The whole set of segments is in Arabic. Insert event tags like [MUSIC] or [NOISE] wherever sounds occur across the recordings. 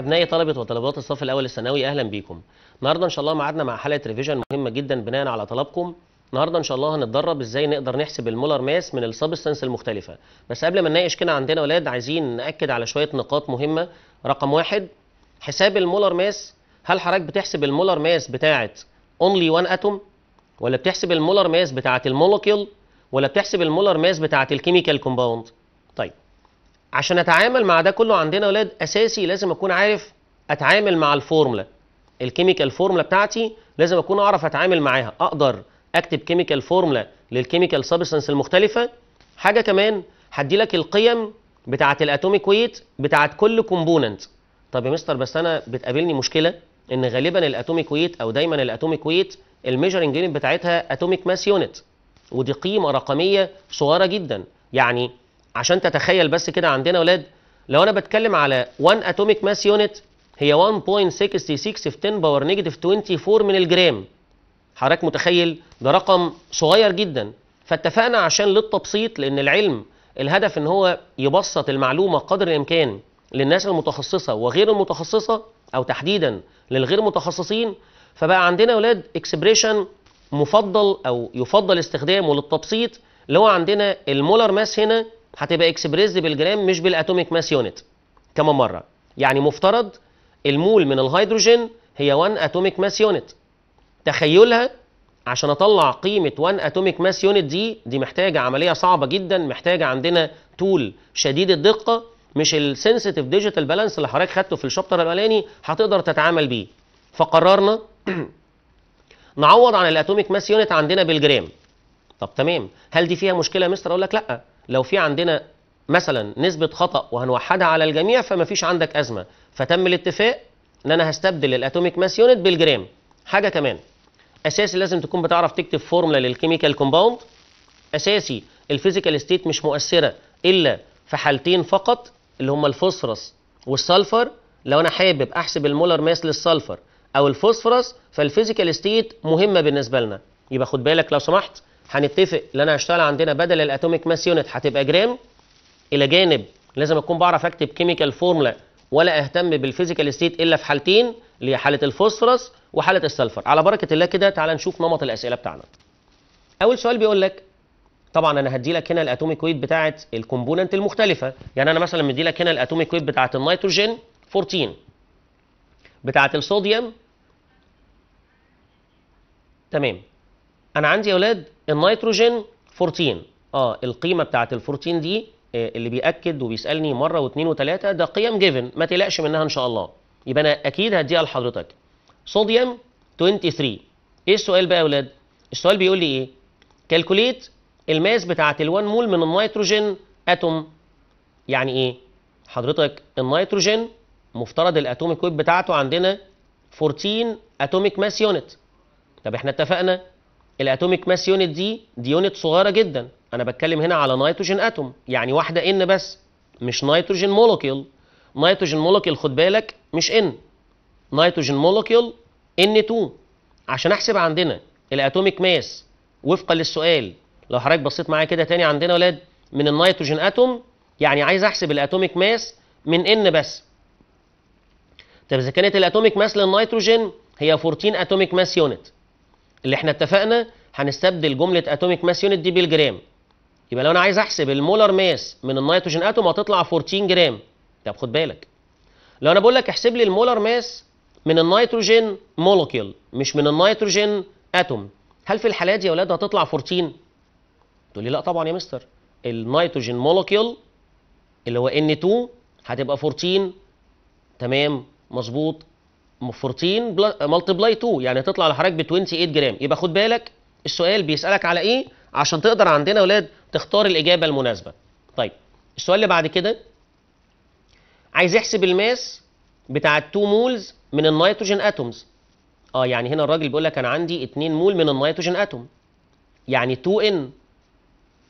ابنائي طلبه وطلبات الصف الاول الثانوي اهلا بيكم النهارده ان شاء الله معادنا مع حلقه ريفيجن مهمه جدا بناء على طلبكم النهارده ان شاء الله هنتدرب ازاي نقدر نحسب المولر ماس من السبستنس المختلفه بس قبل ما نناقش كده عندنا اولاد عايزين ناكد على شويه نقاط مهمه رقم واحد حساب المولر ماس هل حضرتك بتحسب المولر ماس بتاعه اونلي وان اتوم ولا بتحسب المولر ماس بتاعه المولكيول ولا بتحسب المولر ماس بتاعه الكيميكال كومباوند طيب عشان اتعامل مع ده كله عندنا يا اولاد اساسي لازم اكون عارف اتعامل مع الفورمولا الكيميكال فورمولا بتاعتي لازم اكون اعرف اتعامل معاها اقدر اكتب كيميكال فورمولا للكيميكال سبستنس المختلفه حاجه كمان هدي لك القيم بتاعه الاتوميك ويت بتاعه كل كومبوننت طب يا مستر بس انا بتقابلني مشكله ان غالبا الاتوميك ويت او دايما الاتوميك ويت الميجرنج يونت بتاعتها اتوميك ماس يونت ودي قيمه رقميه صغيره جدا يعني عشان تتخيل بس كده عندنا اولاد لو انا بتكلم على 1 اتوميك ماس يونت هي 1.66 في 10 باور نيجاتيف 24 من الجرام حضرتك متخيل ده رقم صغير جدا فاتفقنا عشان للتبسيط لان العلم الهدف ان هو يبسط المعلومه قدر الامكان للناس المتخصصه وغير المتخصصه او تحديدا للغير متخصصين فبقى عندنا اولاد اكسبريشن مفضل او يفضل استخدامه للتبسيط اللي هو عندنا المولر ماس هنا هتبقى اكسبريس بالجرام مش بالاتوميك ماس يونت كما مره يعني مفترض المول من الهيدروجين هي 1 اتوميك ماس يونت تخيلها عشان اطلع قيمه 1 اتوميك ماس يونت دي دي محتاجه عمليه صعبه جدا محتاجه عندنا تول شديد الدقه مش السنسيتيف ديجيتال بالانس اللي حضرتك خدته في الشابتر الاولاني هتقدر تتعامل بيه فقررنا [CLEARS THROAT] نعوض عن الاتوميك ماس يونت عندنا بالجرام طب تمام هل دي فيها مشكله يا مستر اقول لك لا لو في عندنا مثلا نسبة خطأ وهنوحدها على الجميع فما فيش عندك أزمة فتم الاتفاق ان انا هستبدل الاتوميك ماس يونت بالجرام حاجه كمان اساسي لازم تكون بتعرف تكتب فورمولا للكيميكال كومباوند اساسي الفيزيكال ستيت مش مؤثره الا في حالتين فقط اللي هما الفوسفورس والسلفر لو انا حابب احسب المولر ماس للسلفر او الفوسفورس فالفيزيكال ستيت مهمه بالنسبه لنا يبقى خد بالك لو سمحت هنتفق ان انا هشتغل عندنا بدل الاتوميك ماس يونت هتبقى جرام الى جانب لازم اكون بعرف اكتب كيميكال فورمولا ولا اهتم بالفيزيكال ستيت الا في حالتين اللي هي حاله الفوسفورس وحاله السلفر على بركه الله كده تعال نشوف نمط الاسئله بتاعنا اول سؤال بيقول لك طبعا انا هدي لك هنا الاتوميك ويت بتاعه الكومبوننت المختلفه يعني انا مثلا مدي لك هنا الاتوميك ويت بتاعه النيتروجين 14 بتاعه الصوديوم تمام انا عندي يا اولاد النيتروجين 14 اه القيمه بتاعه ال 14 دي آه، اللي بياكد وبيسالني مره واثنين وثلاثه ده قيم جيفن ما تقلقش منها ان شاء الله يبقى انا اكيد هديها لحضرتك صوديوم 23 ايه السؤال بقى يا اولاد السؤال بيقول لي ايه كالكوليت الماس بتاعه ال1 مول من النيتروجين اتوم يعني ايه حضرتك النيتروجين مفترض الاتوميك ويت بتاعته عندنا 14 اتوميك ماس يونت طب احنا اتفقنا الاتوميك ماس يونت دي دي يونت صغيره جدا انا بتكلم هنا على نيتروجين اتوم يعني واحده ان بس مش نيتروجين مولوكيول نيتروجين مولوكيول خد بالك مش ان نيتروجين مولوكيول ان 2 عشان احسب عندنا الاتوميك ماس وفقا للسؤال لو حضرتك بصيت معايا كده تاني عندنا ولاد من النيتروجين اتوم يعني عايز احسب الاتوميك ماس من ان بس طب اذا كانت الاتوميك ماس للنيتروجين هي 14 اتوميك ماس يونت اللي احنا اتفقنا هنستبدل جمله اتوميك ماس يونت دي بالجرام يبقى لو انا عايز احسب المولر ماس من النيتروجين اتوم هتطلع 14 جرام طب خد بالك لو انا بقول لك احسب لي المولر ماس من النيتروجين مولوكيول مش من النيتروجين اتوم هل في الحالات دي يا اولاد هتطلع 14 تقول لي لا طبعا يا مستر النيتروجين مولوكيول اللي هو N2 هتبقى 14 تمام مظبوط 14 ملتبلاي 2 يعني هتطلع لحضرتك ب 28 جرام يبقى خد بالك السؤال بيسالك على ايه عشان تقدر عندنا يا اولاد تختار الاجابه المناسبه طيب السؤال اللي بعد كده عايز يحسب الماس بتاع 2 مولز من النيتروجين اتومز اه يعني هنا الراجل بيقول لك انا عندي 2 مول من النيتروجين اتوم يعني 2 ان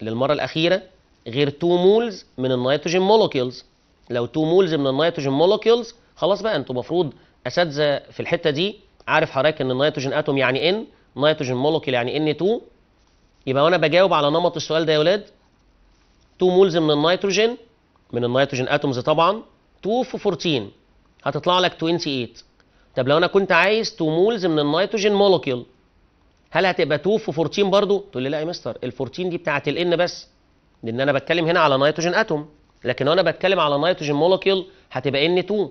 للمره الاخيره غير 2 مولز من النيتروجين مولكيولز لو 2 مولز من النيتروجين مولكيولز خلاص بقى انتوا المفروض اساتذه في الحته دي عارف حضرتك ان النيتروجين اتوم يعني ان نيتروجين مولكيول يعني ان 2 يبقى وانا بجاوب على نمط السؤال ده يا ولاد 2 مولز من النيتروجين من النيتروجين اتومز طبعا 2 في 14 هتطلع لك 28 طب لو انا كنت عايز 2 مولز من النيتروجين مولكيول هل هتبقى 2 في 14 برضو تقول لي لا يا مستر ال 14 دي بتاعه الان بس لان انا بتكلم هنا على نيتروجين اتوم لكن لو انا بتكلم على نيتروجين مولكيول هتبقى ان 2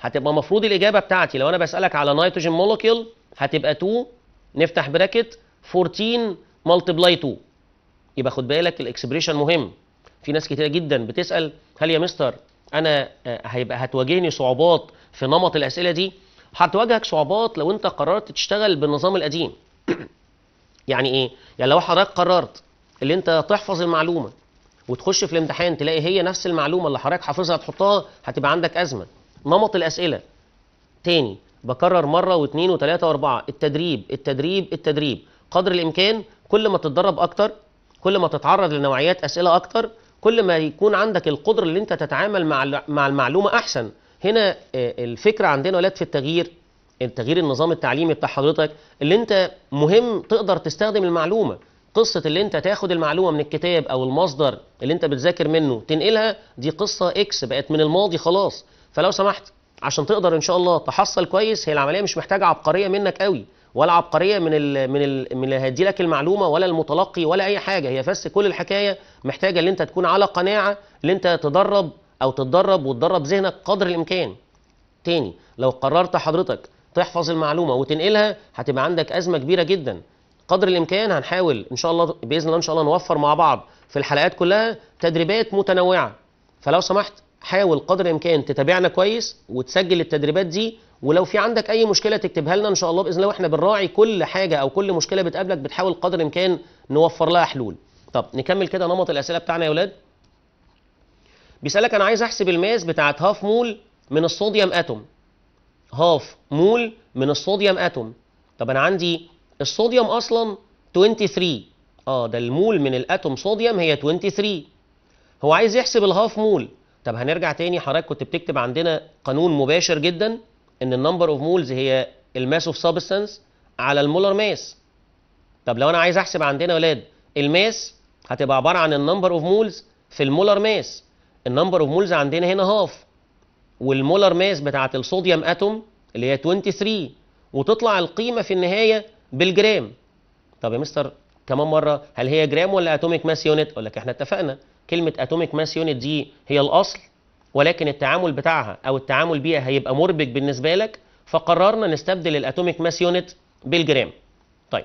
هتبقى مفروض الاجابه بتاعتي لو انا بسالك على نيتروجين مولوكيل هتبقى 2 نفتح براكت 14 ملتبلاي 2 يبقى خد بالك الاكسبريشن مهم في ناس كتيره جدا بتسال هل يا مستر انا آه، هيبقى هتواجهني صعوبات في نمط الاسئله دي هتواجهك صعوبات لو انت قررت تشتغل بالنظام القديم [COUGHS] يعني ايه يعني لو حضرتك قررت اللي انت تحفظ المعلومه وتخش في الامتحان تلاقي هي نفس المعلومه اللي حضرتك حافظها تحطها هتبقى عندك ازمه نمط الاسئله تاني بكرر مره واثنين وثلاثه واربعه التدريب التدريب التدريب قدر الامكان كل ما تتدرب اكتر كل ما تتعرض لنوعيات اسئله اكتر كل ما يكون عندك القدره اللي انت تتعامل مع مع المعلومه احسن هنا آه، الفكره عندنا ولاد في التغيير التغيير النظام التعليمي بتاع حضرتك اللي انت مهم تقدر تستخدم المعلومه قصه اللي انت تاخد المعلومه من الكتاب او المصدر اللي انت بتذاكر منه تنقلها دي قصه اكس بقت من الماضي خلاص فلو سمحت عشان تقدر ان شاء الله تحصل كويس هي العمليه مش محتاجه عبقريه منك قوي ولا عبقريه من الـ من الـ من اللي هيديلك المعلومه ولا المتلقي ولا اي حاجه هي بس كل الحكايه محتاجه ان انت تكون على قناعه ان انت تدرب او تتدرب وتدرب ذهنك قدر الامكان تاني لو قررت حضرتك تحفظ المعلومه وتنقلها هتبقى عندك ازمه كبيره جدا قدر الامكان هنحاول ان شاء الله باذن الله ان شاء الله نوفر مع بعض في الحلقات كلها تدريبات متنوعه فلو سمحت حاول قدر الامكان تتابعنا كويس وتسجل التدريبات دي ولو في عندك اي مشكله تكتبها لنا ان شاء الله باذن الله واحنا بنراعي كل حاجه او كل مشكله بتقابلك بتحاول قدر الامكان نوفر لها حلول طب نكمل كده نمط الاسئله بتاعنا يا اولاد بيسالك انا عايز احسب الماس بتاعت هاف مول من الصوديوم اتوم هاف مول من الصوديوم اتوم طب انا عندي الصوديوم اصلا 23 اه ده المول من الاتوم صوديوم هي 23 هو عايز يحسب الهاف مول طب هنرجع تاني حضرتك كنت بتكتب عندنا قانون مباشر جدا ان النمبر اوف مولز هي الماس اوف سابستنس على المولر ماس طب لو انا عايز احسب عندنا يا ولاد الماس هتبقى عباره عن النمبر اوف مولز في المولر ماس النمبر اوف مولز عندنا هنا هاف والمولر ماس بتاعه الصوديوم اتوم اللي هي 23 وتطلع القيمه في النهايه بالجرام طب يا مستر كمان مره هل هي جرام ولا اتوميك ماس يونت اقول لك احنا اتفقنا كلمه اتوميك ماس يونت دي هي الاصل ولكن التعامل بتاعها او التعامل بيها هيبقى مربك بالنسبه لك فقررنا نستبدل الاتوميك ماس يونت بالجرام طيب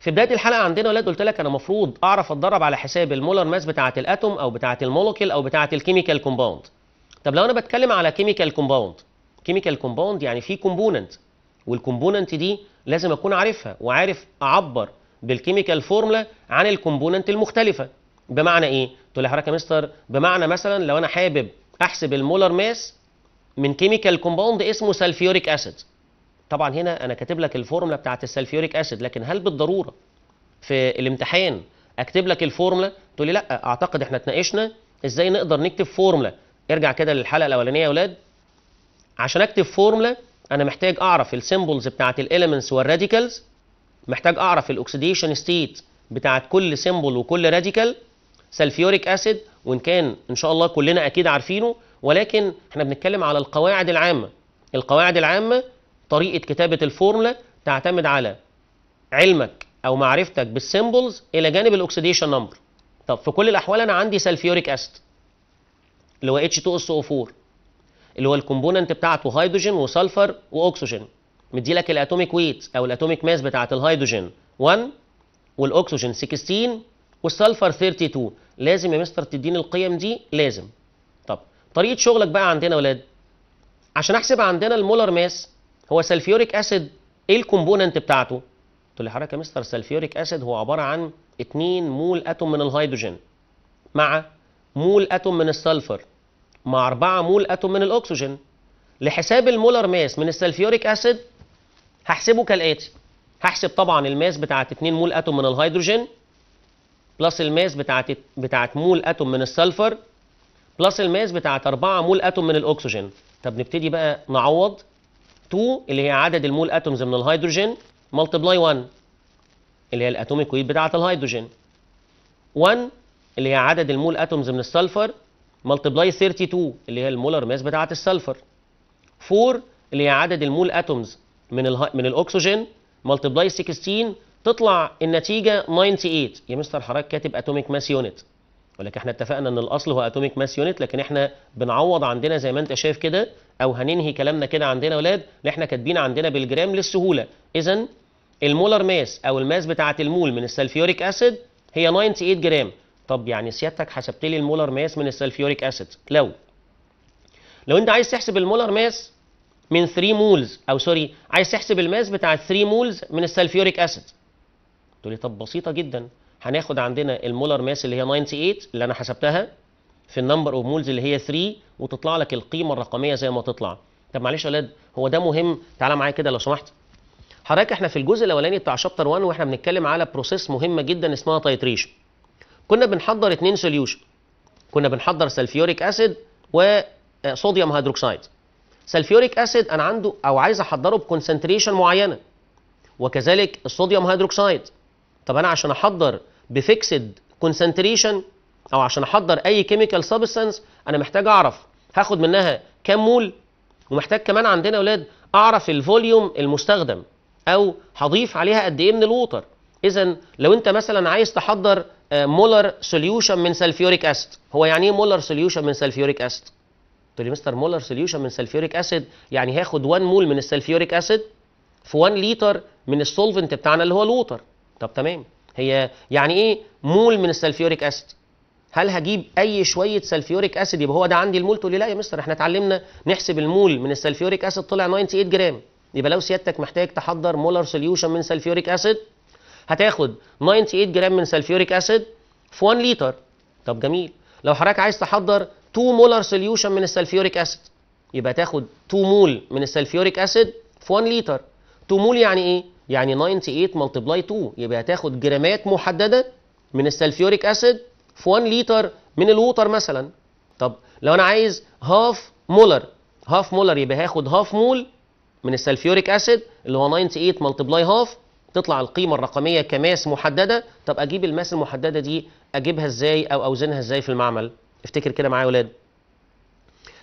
في بدايه الحلقه عندنا ولاد قلت لك انا المفروض اعرف اتدرب على حساب المولر ماس بتاعه الاتوم او بتاعه المولوكيل او بتاعه الكيميكال كومباوند طب لو انا بتكلم على كيميكال كومباوند كيميكال كومباوند يعني في كومبوننت والكومبوننت دي لازم اكون عارفها وعارف اعبر بالكيميكال فورمولا عن الكومبوننت المختلفه بمعنى ايه تقول لي حضرتك يا مستر بمعنى مثلا لو انا حابب احسب المولر ماس من كيميكال كومباوند اسمه سلفيوريك اسيد طبعا هنا انا كاتب لك الفورمولا بتاعت السلفيوريك اسيد لكن هل بالضروره في الامتحان اكتب لك الفورمولا تقول لي لا اعتقد احنا اتناقشنا ازاي نقدر نكتب فورمولا ارجع كده للحلقه الاولانيه يا اولاد عشان اكتب فورمولا انا محتاج اعرف السيمبلز بتاعت الاليمنتس والراديكالز محتاج اعرف الاكسديشن ستيت بتاعت كل سيمبل وكل راديكال سلفيوريك اسيد وان كان ان شاء الله كلنا اكيد عارفينه ولكن احنا بنتكلم على القواعد العامه القواعد العامه طريقه كتابه الفورملا تعتمد على علمك او معرفتك بالسيمبلز الى جانب الاكسديشن نمبر طب في كل الاحوال انا عندي سلفيوريك اسيد اللي هو H2SO4 اللي هو الكومبوننت بتاعته هيدروجين وسلفر واكسجين مدي لك الاتوميك ويت او الاتوميك ماس بتاعه الهيدروجين 1 والاكسجين 16 والسلفر 32 لازم يا مستر تديني القيم دي لازم طب طريقه شغلك بقى عندنا يا ولاد عشان احسب عندنا المولر ماس هو سلفيوريك اسيد ايه الكومبوننت بتاعته قلت له حضرتك يا مستر سلفيوريك اسيد هو عباره عن 2 مول اتوم من الهيدروجين مع مول اتوم من السلفر مع 4 مول اتوم من الاكسجين لحساب المولر ماس من السلفيوريك اسيد هحسبه كالاتي هحسب طبعا الماس بتاعت 2 مول اتوم من الهيدروجين بلس الماس بتاعت بتاعت مول اتوم من السلفر بلس الماس بتاعت 4 مول اتوم من الاكسجين طب نبتدي بقى نعوض 2 اللي هي عدد المول اتومز من الهيدروجين ملتبلاي 1 اللي هي الاتوميك ويت بتاعه الهيدروجين 1 اللي هي عدد المول اتومز من السلفر ملتبلاي 32 اللي هي المولر ماس بتاعه السلفر 4 اللي هي عدد المول اتومز من من الاكسجين ملتبلاي 16 تطلع النتيجه 98 يا مستر حضرتك كاتب اتوميك ماس يونت يقول لك احنا اتفقنا ان الاصل هو اتوميك ماس يونت لكن احنا بنعوض عندنا زي ما انت شايف كده او هننهي كلامنا كده عندنا يا ولاد اللي احنا كاتبين عندنا بالجرام للسهوله اذا المولر ماس او الماس بتاعه المول من السلفيوريك اسيد هي 98 جرام طب يعني سيادتك حسبت لي المولر ماس من السلفيوريك اسيد لو لو انت عايز تحسب المولر ماس من 3 مولز او سوري عايز تحسب الماس بتاع 3 مولز من السلفيوريك اسيد تقول لي طب بسيطه جدا هناخد عندنا المولر ماس اللي هي 98 اللي انا حسبتها في النمبر اوف مولز اللي هي 3 وتطلع لك القيمه الرقميه زي ما تطلع طب معلش يا ولاد هو ده مهم تعالى معايا كده لو سمحت حضرتك احنا في الجزء الاولاني بتاع شابتر 1 واحنا بنتكلم على بروسيس مهمه جدا اسمها تايتريشن كنا بنحضر اثنين سوليوشن كنا بنحضر سلفيوريك اسيد وصوديوم هيدروكسيد سلفيوريك اسيد انا عنده او عايز احضره بكونسنتريشن معينه وكذلك الصوديوم هيدروكسيد طب انا عشان احضر بفيكسد كونسنتريشن او عشان احضر اي كيميكال سبستانس انا محتاج اعرف هاخد منها كام مول ومحتاج كمان عندنا اولاد اعرف الفوليوم المستخدم او هضيف عليها قد ايه من الووتر اذا لو انت مثلا عايز تحضر مولر آه، سوليوشن من سلفيوريك اسيد هو يعني ايه مولر سوليوشن من سلفيوريك اسيد تقول لي مستر مولر سوليوشن من سلفيوريك اسيد يعني هاخد 1 مول من السلفيوريك اسيد في 1 لتر من السولفنت بتاعنا اللي هو الووتر طب تمام هي يعني ايه مول من السلفيوريك اسيد هل هجيب اي شويه سلفيوريك اسيد يبقى هو ده عندي المول تقول لي لا يا مستر احنا اتعلمنا نحسب المول من السلفيوريك اسيد طلع 98 جرام يبقى لو سيادتك محتاج تحضر مولر سوليوشن من سلفيوريك اسيد هتاخد 98 جرام من سلفيوريك اسيد في 1 لتر طب جميل لو حضرتك عايز تحضر 2 مولر سوليوشن من السلفيوريك اسيد يبقى تاخد 2 مول من السلفيوريك اسيد في 1 لتر 2 مول يعني ايه يعني 98 ملتبلاي 2 يبقى هتاخد جرامات محدده من السلفيوريك اسيد في 1 لتر من الووتر مثلا طب لو انا عايز هاف مولر هاف مولر يبقى هاخد هاف مول من السلفيوريك اسيد اللي هو 98 ملتبلاي هاف تطلع القيمه الرقميه كماس محدده طب اجيب الماس المحدده دي اجيبها ازاي او اوزنها ازاي في المعمل افتكر كده معايا يا ولاد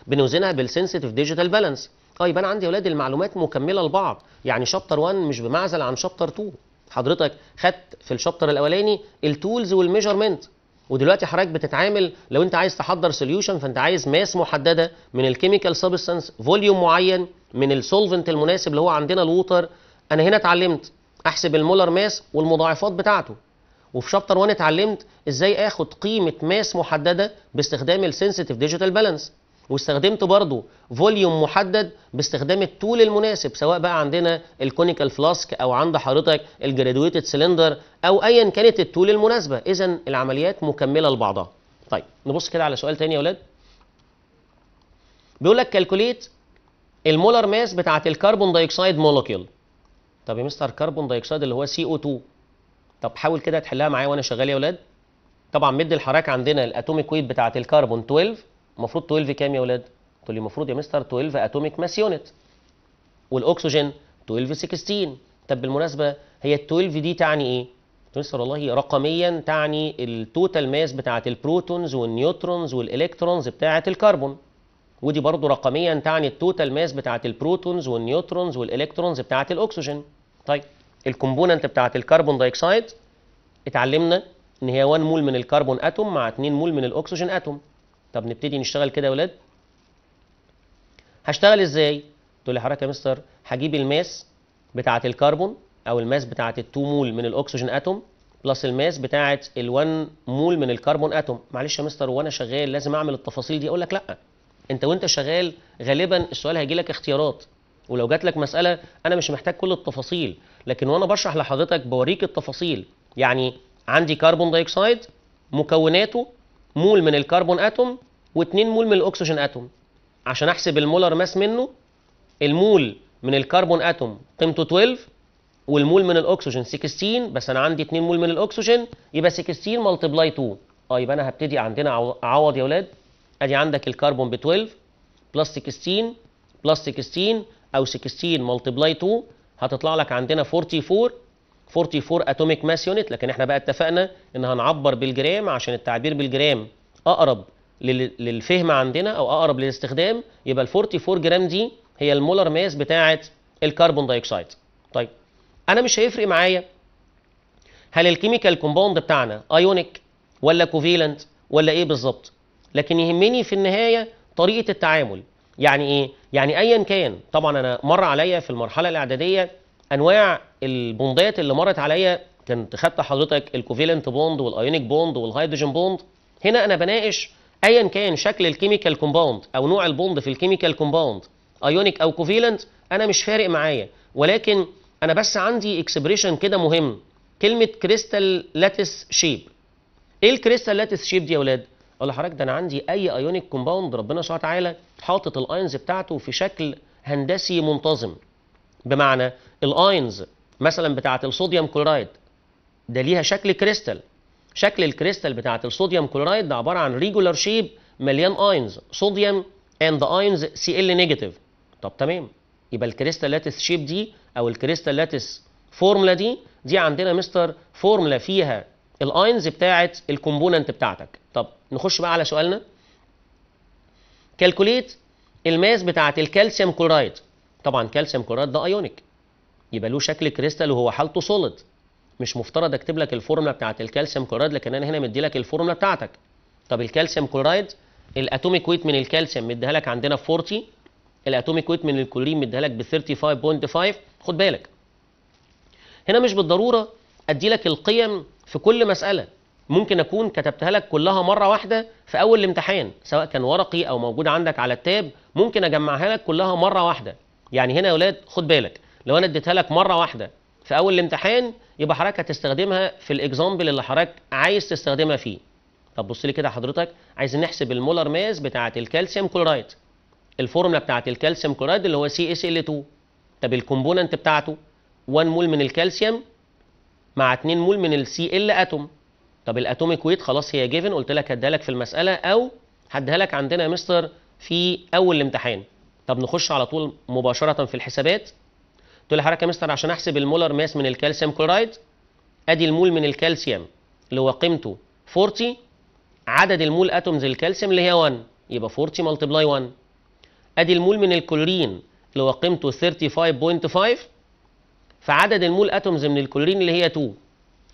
بنوزنها بالسنسيتيف ديجيتال بالانس طيب انا عندي يا اولاد المعلومات مكمله لبعض يعني شابتر 1 مش بمعزل عن شابتر 2 حضرتك خدت في الشابتر الاولاني التولز والميجرمنت ودلوقتي حضرتك بتتعامل لو انت عايز تحضر سوليوشن فانت عايز ماس محدده من الكيميكال سبستانس فوليوم معين من السولفنت المناسب اللي هو عندنا الووتر انا هنا اتعلمت احسب المولر ماس والمضاعفات بتاعته وفي شابتر 1 اتعلمت ازاي اخد قيمه ماس محدده باستخدام السنسيتيف ديجيتال بالانس واستخدمت برضو فوليوم محدد باستخدام الطول المناسب سواء بقى عندنا الكونيكال فلاسك او عند حضرتك الجرادويتد سلندر او ايا كانت الطول المناسبه اذا العمليات مكمله لبعضها طيب نبص كده على سؤال تاني يا اولاد بيقول لك كالكوليت المولر ماس بتاعه الكربون دايوكسيد مولوكيول طب يا مستر كربون دايوكسيد اللي هو سي او 2 طب حاول كده تحلها معايا وانا شغال يا اولاد طبعا مد الحراك عندنا الاتوميك ويت بتاعه الكربون 12 المفروض 12 كام يا اولاد؟ قلت لي المفروض يا مستر 12 اتوميك ماس يونت والاكسجين 12 16 طب بالمناسبه هي ال 12 دي تعني ايه؟ قلت مستر والله رقميا تعني التوتال ماس بتاعه البروتونز والنيوترونز والالكترونز بتاعه الكربون ودي برضو رقميا تعني التوتال ماس بتاعه البروتونز والنيوترونز والالكترونز بتاعه الاكسجين طيب الكومبوننت بتاعه الكربون دايكسايد اتعلمنا ان هي 1 مول من الكربون اتوم مع 2 مول من الاكسجين اتوم طب نبتدي نشتغل كده يا ولاد هشتغل ازاي تقول لي حضرتك يا مستر هجيب الماس بتاعه الكربون او الماس بتاعه 2 مول من الاكسجين اتوم بلس الماس بتاعه ال1 مول من الكربون اتوم معلش يا مستر وانا شغال لازم اعمل التفاصيل دي اقول لك لا انت وانت شغال غالبا السؤال هيجي لك اختيارات ولو جات لك مساله انا مش محتاج كل التفاصيل لكن وانا بشرح لحضرتك بوريك التفاصيل يعني عندي كربون دايوكسيد مكوناته مول من الكربون اتوم و2 مول من الاكسجين اتوم عشان احسب المولر ماس منه المول من الكربون اتوم قيمته 12 والمول من الاكسجين 16 بس انا عندي 2 مول من الاكسجين يبقى 16 ملتبلاي 2 اه يبقى انا هبتدي عندنا اعوض يا ولاد ادي عندك الكربون ب 12 بلس 16 بلس 16 او 16 ملتبلاي 2 هتطلع لك عندنا 44 44 اتوميك ماس يونت لكن احنا بقى اتفقنا ان هنعبر بالجرام عشان التعبير بالجرام اقرب للفهم عندنا او اقرب للاستخدام يبقى ال 44 جرام دي هي المولر ماس بتاعه الكربون دايوكسيد طيب انا مش هيفرق معايا هل الكيميكال كومباوند بتاعنا ايونيك ولا كوفيلنت ولا ايه بالظبط لكن يهمني في النهايه طريقه التعامل يعني ايه يعني ايا كان طبعا انا مر عليا في المرحله الاعداديه انواع البوندات اللي مرت عليا كنت خدت حضرتك الكوفيلنت بوند والايونيك بوند والهيدروجين بوند هنا انا بناقش ايا كان شكل الكيميكال كومباوند او نوع البوند في الكيميكال كومباوند ايونيك او كوفيلنت انا مش فارق معايا ولكن انا بس عندي اكسبريشن كده مهم كلمه كريستال لاتس شيب ايه الكريستال لاتس شيب دي يا اولاد اقول لحضرتك ده انا عندي اي ايونيك كومباوند ربنا سبحانه وتعالى حاطط الاينز بتاعته في شكل هندسي منتظم بمعنى الاينز مثلا بتاعه الصوديوم كلورايد ده ليها شكل كريستال شكل الكريستال بتاعه الصوديوم كلورايد ده عباره عن ريجولار شيب مليان اينز صوديوم اند اينز سي ال نيجاتيف طب تمام يبقى الكريستال لاتس شيب دي او الكريستال لاتس فورمولا دي دي عندنا مستر فورمولا فيها الاينز بتاعه الكومبوننت بتاعتك طب نخش بقى على سؤالنا كالكوليت الماس بتاعه الكالسيوم كلورايد طبعا كالسيوم كلورايد ده ايونيك يبقى له شكل كريستال وهو حالته سوليد مش مفترض اكتب لك الفورمولا بتاعه الكالسيوم كلورايد لكن انا هنا مدي لك الفورمولا بتاعتك طب الكالسيوم كلورايد الاتوميك ويت من الكالسيوم مديها لك عندنا ب 40 الاتوميك ويت من الكلورين مديها لك ب 35.5 خد بالك هنا مش بالضروره ادي لك القيم في كل مساله ممكن اكون كتبتها لك كلها مره واحده في اول الامتحان سواء كان ورقي او موجود عندك على التاب ممكن اجمعها لك كلها مره واحده يعني هنا يا اولاد خد بالك لو انا اديتها لك مره واحده في اول الامتحان يبقى حضرتك هتستخدمها في الاكزامبل اللي حضرتك عايز تستخدمها فيه طب بص لي كده حضرتك عايز نحسب المولر ماس بتاعه الكالسيوم كلورايد الفورمولا بتاعه الكالسيوم كلورايد اللي هو سي اس ال 2 طب الكومبوننت بتاعته 1 مول من الكالسيوم مع 2 مول من السي ال اتوم طب الاتوميك ويت خلاص هي جيفن قلت لك هديها لك في المساله او هديها لك عندنا يا مستر في اول الامتحان طب نخش على طول مباشره في الحسابات قلت له حركه يا مستر عشان احسب المولر ماس من الكالسيوم كلورايد ادي المول من الكالسيوم اللي هو قيمته 40 عدد المول اتومز الكالسيوم اللي هي 1 يبقى 40 ملتبلاي 1 ادي المول من الكلورين اللي هو قيمته 35.5 فعدد المول اتومز من الكلورين اللي هي 2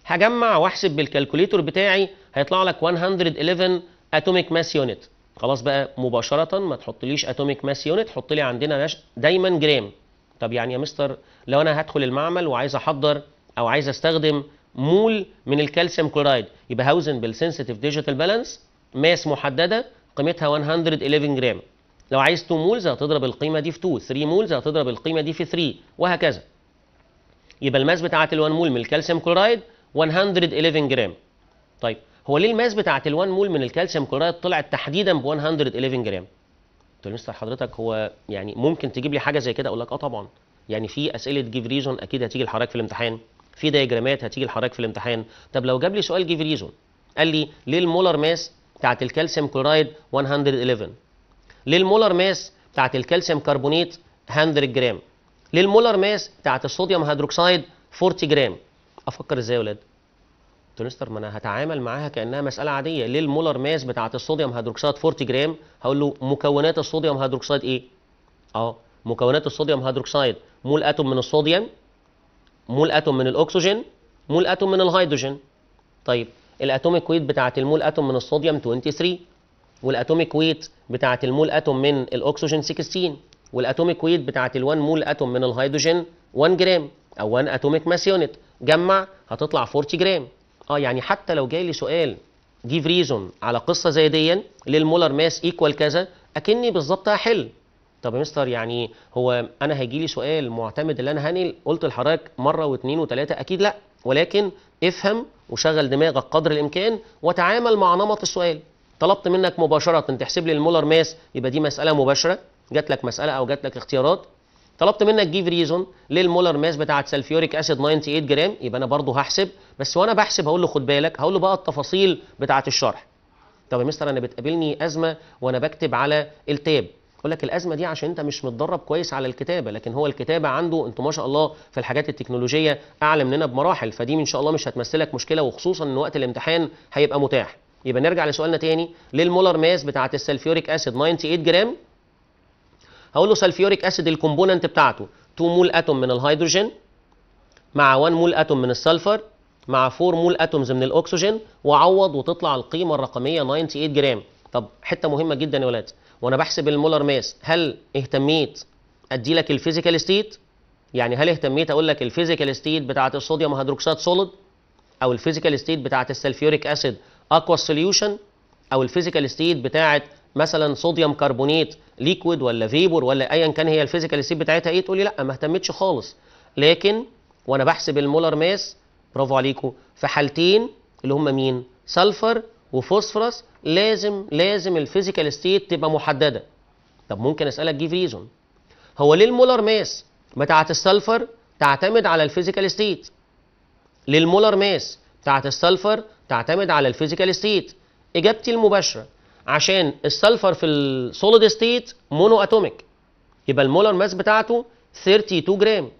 هجمع واحسب بالكالكوليتور بتاعي هيطلع لك 111 اتوميك ماس يونت خلاص بقى مباشره ما تحطليش اتوميك ماس يونت حط لي عندنا دايما جرام طب يعني يا مستر لو انا هدخل المعمل وعايز احضر او عايز استخدم مول من الكالسيوم كلورايد يبقى هاوزن بالسنسيتيف ديجيتال بالانس ماس محدده قيمتها 111 جرام لو عايز 2 مولز هتضرب القيمه دي في 2 3 مولز هتضرب القيمه دي في 3 وهكذا يبقى الماس بتاعت ال1 مول من الكالسيوم كلورايد 111 جرام طيب هو ليه الماس بتاعت ال1 مول من الكالسيوم كلورايد طلعت تحديدا ب 111 جرام قلت له مستر حضرتك هو يعني ممكن تجيب لي حاجه زي كده اقول لك اه طبعا يعني في اسئله جيف ريزون اكيد هتيجي لحضرتك في الامتحان في دياجرامات هتيجي لحضرتك في الامتحان طب لو جاب لي سؤال جيف ريزون قال لي ليه المولر ماس بتاعت الكالسيوم كلورايد 111 ليه المولر ماس بتاعت الكالسيوم كربونيت 100 جرام ليه المولر ماس بتاعت الصوديوم هيدروكسيد 40 جرام افكر ازاي يا ولاد قلت له مستر ما انا هتعامل معاها كانها مساله عاديه ليه المولر ماس بتاعه الصوديوم هيدروكسيد 40 جرام هقول له مكونات الصوديوم هيدروكسيد ايه اه مكونات الصوديوم هيدروكسيد مول اتوم من الصوديوم مول اتوم من الاكسجين مول اتوم من الهيدروجين طيب الاتوميك ويت بتاعه المول اتوم من الصوديوم 23 والاتوميك ويت بتاعه المول اتوم من الاكسجين 16 والاتوميك ويت بتاعه ال1 مول اتوم من الهيدروجين 1 جرام او 1 اتوميك ماس يونت جمع هتطلع 40 جرام اه يعني حتى لو جاي لي سؤال جيف ريزون على قصه زي دي للمولر ماس ايكوال كذا اكني بالظبط هحل طب يا مستر يعني هو انا هيجي لي سؤال معتمد اللي انا هنقل قلت لحضرتك مره واثنين وثلاثه اكيد لا ولكن افهم وشغل دماغك قدر الامكان وتعامل مع نمط السؤال طلبت منك مباشره تحسب لي المولر ماس يبقى دي مساله مباشره جات لك مساله او جات لك اختيارات طلبت منك جيف ريزون للمولر ماس بتاعه سلفيوريك اسيد 98 جرام يبقى انا برضه هحسب بس وانا بحسب هقول له خد بالك هقول له بقى التفاصيل بتاعه الشرح طب يا مستر انا بتقابلني ازمه وانا بكتب على التاب يقول لك الازمه دي عشان انت مش متدرب كويس على الكتابه لكن هو الكتابه عنده انتوا ما شاء الله في الحاجات التكنولوجيه اعلى مننا بمراحل فدي ان شاء الله مش هتمثلك مشكله وخصوصا ان وقت الامتحان هيبقى متاح يبقى نرجع لسؤالنا تاني للمولر ماس بتاعه السلفيوريك اسيد 98 جرام هقول له سلفيوريك اسيد الكومبوننت بتاعته 2 مول اتوم من الهيدروجين مع 1 مول اتوم من السلفر مع 4 مول اتومز من الاكسجين واعوض وتطلع القيمه الرقميه 98 جرام طب حته مهمه جدا يا ولاد وانا بحسب المولر ماس هل اهتميت ادي لك الفيزيكال ستيت يعني هل اهتميت اقول لك الفيزيكال ستيت بتاعه الصوديوم هيدروكسيد سوليد او الفيزيكال ستيت بتاعه السلفيوريك اسيد اكوا سوليوشن او الفيزيكال ستيت بتاعه مثلا صوديوم كربونيت ليكويد ولا فيبور ولا ايا كان هي الفيزيكال ستيت بتاعتها ايه تقول لي لا ما اهتمتش خالص لكن وانا بحسب المولر ماس برافو عليكم في حالتين اللي هم مين سلفر وفوسفورس لازم لازم الفيزيكال ستيت تبقى محدده طب ممكن اسالك جيف ريزون هو ليه المولر ماس بتاعه السلفر تعتمد على الفيزيكال ستيت ليه المولر ماس بتاعه السلفر تعتمد على الفيزيكال ستيت اجابتي المباشره عشان السلفر في السوليد ستيت مونو اتوميك يبقى المولر ماس بتاعته 32 جرام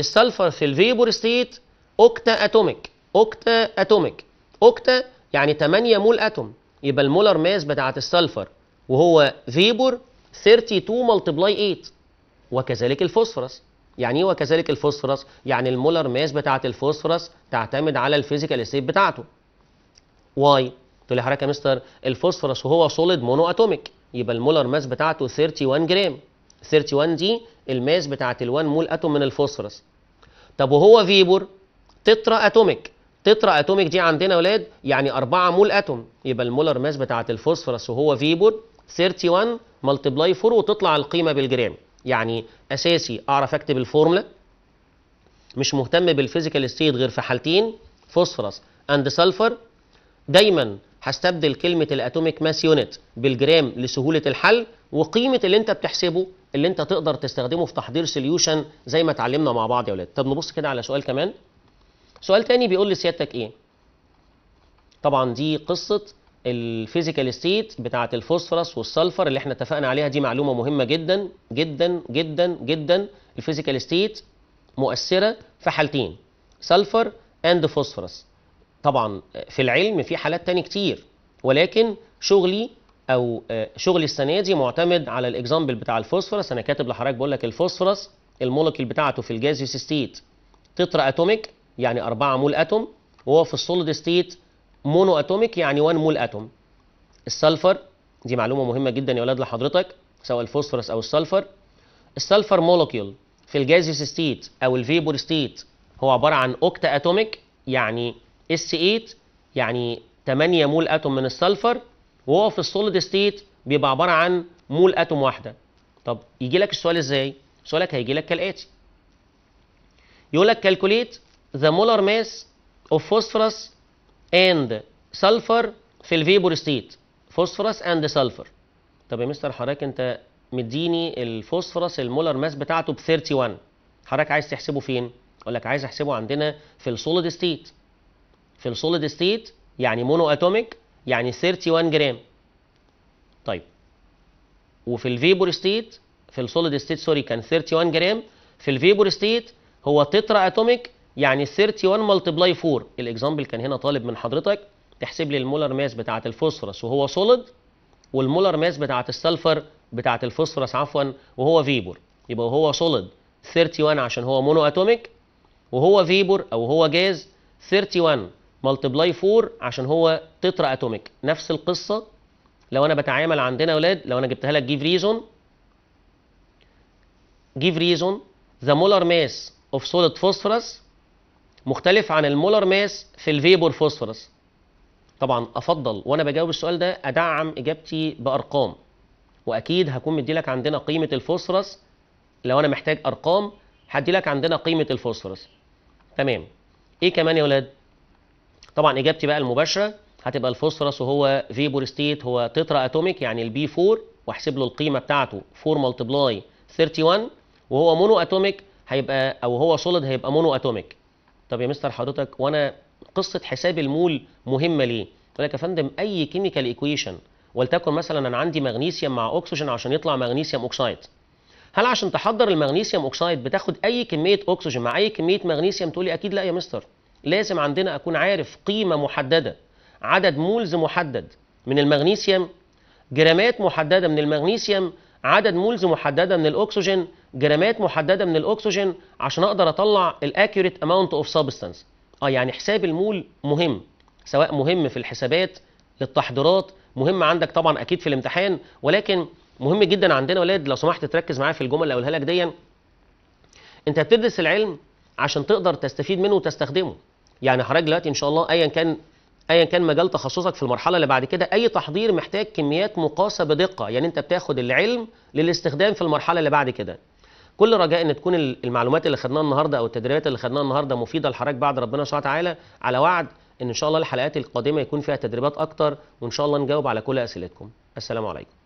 السلفر في الفيبور ستيت اوكتا اتوميك اوكتا اتوميك اوكتا يعني 8 مول اتوم يبقى المولر ماس بتاعه السلفر وهو فيبر 32 ملتبلاي 8 وكذلك الفوسفورس يعني ايه وكذلك الفوسفورس يعني المولر ماس بتاعه الفوسفورس تعتمد على الفيزيكال ستيت بتاعته واي تقول لي حضرتك يا مستر الفوسفورس وهو سوليد مونو اتوميك يبقى المولر ماس بتاعته 31 جرام 31 دي الماس بتاعه ال1 مول اتوم من الفوسفورس طب وهو فيبر؟ تترا اتوميك تترا اتوميك دي عندنا يا اولاد يعني 4 مول اتوم يبقى المولر ماس بتاعه الفوسفورس وهو فيبور 31 ملتبلاي 4 وتطلع القيمه بالجرام يعني اساسي اعرف اكتب الفورمولا مش مهتم بالفيزيكال ستيت غير في حالتين فوسفورس اند سلفر دايما هستبدل كلمه الاتوميك ماس يونت بالجرام لسهوله الحل وقيمه اللي انت بتحسبه اللي انت تقدر تستخدمه في تحضير سوليوشن زي ما اتعلمنا مع بعض يا اولاد طب نبص كده على سؤال كمان سؤال تاني بيقول لسيادتك ايه طبعا دي قصه الفيزيكال ستيت بتاعه الفوسفورس والسلفر اللي احنا اتفقنا عليها دي معلومه مهمه جدا جدا جدا جدا الفيزيكال ستيت مؤثره في حالتين سلفر اند فوسفورس طبعا في العلم في حالات تاني كتير ولكن شغلي او شغلي السنه دي معتمد على الاكزامبل بتاع الفوسفورس انا كاتب لحضرتك بقول لك الفوسفورس المولكيول بتاعته في الجازيوس ستيت تترا اتوميك يعني 4 مول اتوم وهو في السوليد ستيت مونو اتوميك يعني 1 مول اتوم السلفر دي معلومه مهمه جدا يا ولاد لحضرتك سواء الفوسفورس او السلفر السلفر مولوكيول في الجازيوس ستيت او الفيبور ستيت هو عباره عن اوكتا اتوميك يعني اس 8 يعني 8 مول اتوم من السلفر وهو في السوليد ستيت بيبقى عباره عن مول اتوم واحده طب يجي لك السؤال ازاي سؤالك هيجي لك كالاتي يقول لك كالكوليت the molar mass of phosphorus and sulfur في الفيبور ستيت phosphorus and sulfur طب يا مستر حضرتك انت مديني الفوسفورس المولر ماس بتاعته ب 31 حضرتك عايز تحسبه فين اقول لك عايز احسبه عندنا في السوليد ستيت في السوليد ستيت يعني مونو اتوميك يعني 31 جرام طيب وفي الفيبور ستيت في السوليد ستيت سوري كان 31 جرام في الفيبور ستيت هو تترا اتوميك يعني 31 ملتبلاي 4 الاكزامبل كان هنا طالب من حضرتك تحسب لي المولر ماس بتاعه الفوسفورس وهو سوليد والمولر ماس بتاعه السلفر بتاعه الفوسفورس عفوا وهو فيبور يبقى هو سوليد 31 عشان هو مونو اتوميك وهو فيبور او هو جاز 31 ملتبلاي 4 عشان هو تترا اتوميك نفس القصه لو انا بتعامل عندنا يا اولاد لو انا جبتها لك جيف ريزون جيف ريزون ذا مولر ماس اوف سوليد فوسفورس مختلف عن المولر ماس في الفيبور فوسفورس طبعا افضل وانا بجاوب السؤال ده ادعم اجابتي بارقام واكيد هكون مدي لك عندنا قيمه الفوسفورس لو انا محتاج ارقام هدي لك عندنا قيمه الفوسفورس تمام ايه كمان يا ولاد طبعا اجابتي بقى المباشره هتبقى الفوسفورس وهو فيبور ستيت هو تترا اتوميك يعني البي 4 واحسب له القيمه بتاعته 4 ملتبلاي 31 وهو مونو اتوميك هيبقى او هو سوليد هيبقى مونو اتوميك طب يا مستر حضرتك وانا قصه حساب المول مهمه ليه؟ يقول لك يا فندم اي كيميكال ايكويشن ولتكن مثلا انا عندي مغنيسيوم مع اكسجين عشان يطلع مغنيسيوم اوكسايد هل عشان تحضر المغنيسيوم اوكسايد بتاخد اي كميه اكسجين مع اي كميه مغنيسيوم تقول لي اكيد لا يا مستر لازم عندنا اكون عارف قيمه محدده عدد مولز محدد من المغنيسيوم جرامات محدده من المغنيسيوم عدد مولز محدده من الاكسجين جرامات محدده من الاكسجين عشان اقدر اطلع الاكيوريت اماونت اوف سبستانس اه يعني حساب المول مهم سواء مهم في الحسابات للتحضيرات مهم عندك طبعا اكيد في الامتحان ولكن مهم جدا عندنا ولاد لو سمحت تركز معايا في الجمل اللي اقولها لك دي انت بتدرس العلم عشان تقدر تستفيد منه وتستخدمه يعني حضرتك دلوقتي ان شاء الله ايا كان ايا كان مجال تخصصك في المرحله اللي بعد كده اي تحضير محتاج كميات مقاسه بدقه يعني انت بتاخد العلم للاستخدام في المرحله اللي بعد كده كل رجاء ان تكون المعلومات اللي خدناها النهارده او التدريبات اللي خدناها النهارده مفيده لحضرتك بعد ربنا سبحانه وتعالى على وعد ان ان شاء الله الحلقات القادمه يكون فيها تدريبات اكتر وان شاء الله نجاوب على كل اسئلتكم السلام عليكم